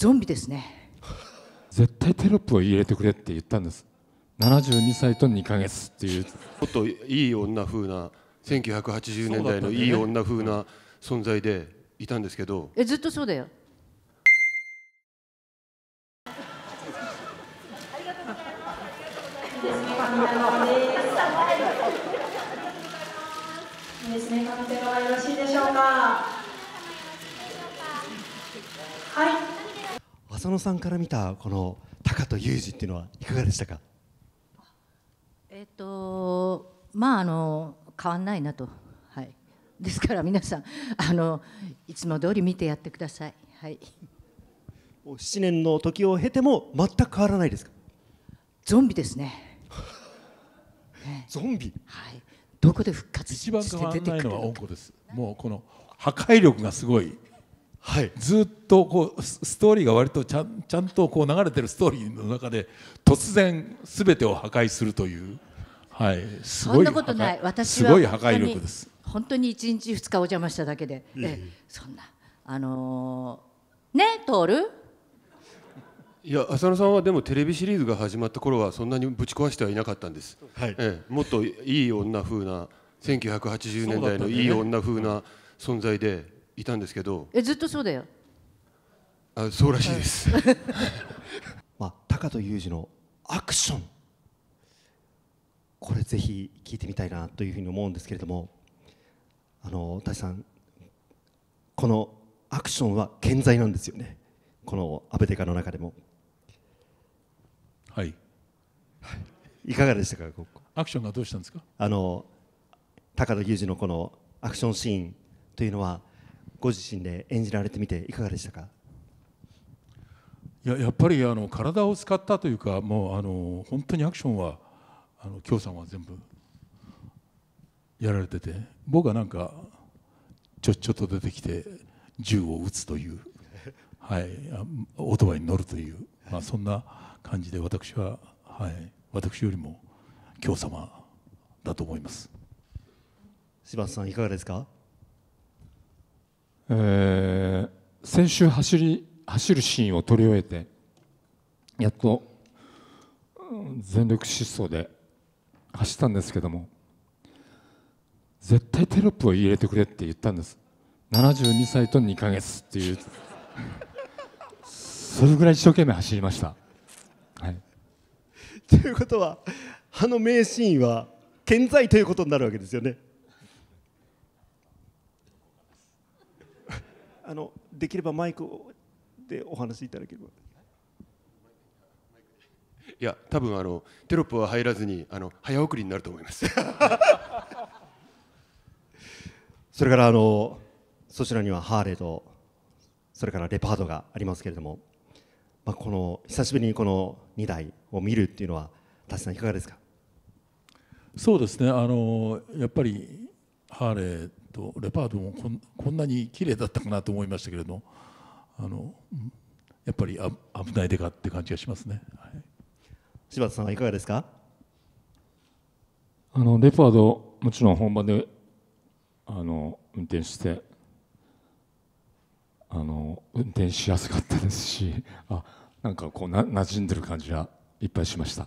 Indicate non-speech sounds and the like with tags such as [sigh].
ゾンビですね絶対テロップを入れてくれって言ったんです72歳と2か月っていうもっといい女風な1980年代のいい女風な存在でいたんですけど、えずっとそうだよありがとうテロはよろしいでし浅野さんから見たこの高と雄二っていうのはいかがでしたかえっ、とまああの変わんないなと、はい、ですから皆さんあのいつも通り見てやってください、はい、7年の時を経ても全く変わらないですかゾンビですね [laughs] ねゾンビはいどこで復活して出てくるのか一番変わらないのは温子ですもうこの破壊力がすごいはい、ずっとこうストーリーが割とちゃんちゃんとこう流れてるストーリーの中で突然すべてを破壊するという、はい、すごいそんなことない私はすごい破壊力です本当に1日2日お邪魔しただけで、ええ、そんなあのー、ねトーいや浅野さんはでもテレビシリーズが始まった頃はそんなにぶち壊してはいなかったんです、はいええ、もっといい女風な1980年代のいい女風な存在でいたんですけどえずっとそうだよあそうらしいです、[laughs] まあ高戸裕二のアクションこれぜひ聞いてみたいなというふうに思うんですけれどもあの大さんこのアクションは健在なんですよねこのアベデカの中でもはい、はい、いかがでしたかこアクションがどうしたんですかあの高野裕二のこのアクションシーンというのはご自身で演じられてみていかがでしたかいややっぱりあの体を使ったというかもうあの本当にアクションはあの京さんは全部やられてて僕はなんかちょっちょっと出てきて銃を撃つという、はい、オートバイに乗るという、まあ、そんな感じで私は、はい、私よりも京様だと思います柴田さんいかがですかえー、先週走り走るシーンを撮り終えてやっと全力疾走で走ったんですけども絶対テロップを入れてくれって言ったんです72歳と2か月っていう [laughs] それぐらい一生懸命走りました。はい、ということはあの名シーンは健在ということになるわけですよね。あのできればマイクでお話しいただければ。いや多分あのテロップは入らずにあの早送りになると思います [laughs] それからあのそちらにはハーレーとそれからレパートがありますけれども、まあ、この久しぶりにこの2台を見るっていうのは田さんいかがですかそうですねあのやっぱりハーレーとレパートもこんこんなに綺麗だったかなと思いましたけれどあのやっぱりあ危ないでかって感じがしますね、はい、柴田さんはいかがですかあのレパードもちろん本番であの運転してあの運転しやすかったですしあなんかこうな馴染んでる感じがいっぱいしました。